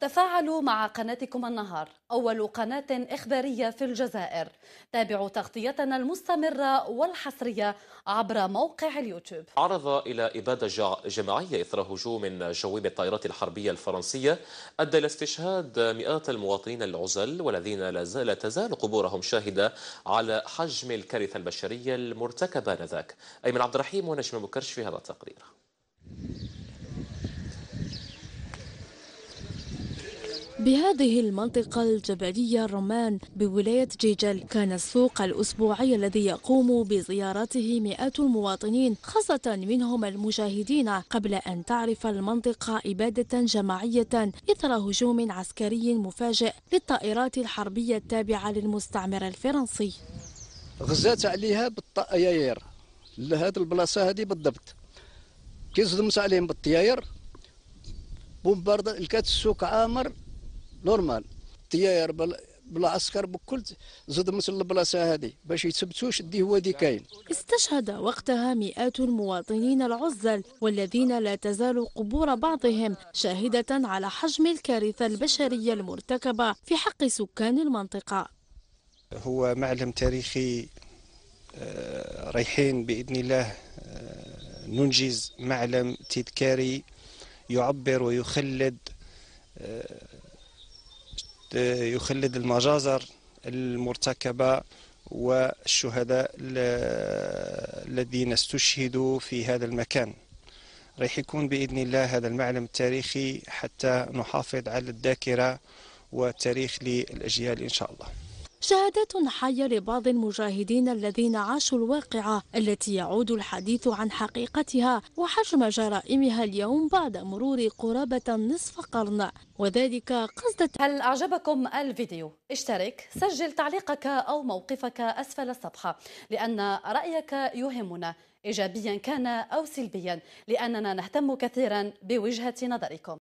تفاعلوا مع قناتكم النهار أول قناة إخبارية في الجزائر تابعوا تغطيتنا المستمرة والحصرية عبر موقع اليوتيوب عرض إلى إبادة جماعية إثر هجوم جوي بالطائرات الحربية الفرنسية أدى إلى استشهاد مئات المواطنين العزل والذين لا زال تزال قبورهم شاهدة على حجم الكارثة البشرية المرتكبة آنذاك أيمن عبد الرحيم ونجم مكرش في هذا التقرير بهذه المنطقة الجبلية الرمان بولاية جيجل كان السوق الأسبوعي الذي يقوم بزيارته مئات المواطنين خاصة منهم المجاهدين قبل أن تعرف المنطقة إبادة جماعية إثر هجوم عسكري مفاجئ للطائرات الحربية التابعة للمستعمر الفرنسي غزات عليها بالطياير لهذا البلاصة هذه بالضبط كي صدمت عليهم بالطياير بومبارد الكات السوق عامر نورمال طيار بلا عسكر بكل زاد مثل البلاصه هذه باش يثبتوش دي هو دي كاين استشهد وقتها مئات المواطنين العزل والذين لا تزال قبور بعضهم شاهده على حجم الكارثه البشريه المرتكبه في حق سكان المنطقه هو معلم تاريخي آه، رايحين باذن الله آه، ننجز معلم تذكاري يعبر ويخلد آه، يخلد المجازر المرتكبة والشهداء الذين استشهدوا في هذا المكان رح يكون بإذن الله هذا المعلم التاريخي حتى نحافظ على الذاكرة والتاريخ للأجيال إن شاء الله شهادات حية لبعض المجاهدين الذين عاشوا الواقعة التي يعود الحديث عن حقيقتها وحجم جرائمها اليوم بعد مرور قرابة نصف قرن وذلك قصد هل أعجبكم الفيديو؟ اشترك سجل تعليقك أو موقفك أسفل الصفحة لأن رأيك يهمنا إيجابيا كان أو سلبيا لأننا نهتم كثيرا بوجهة نظركم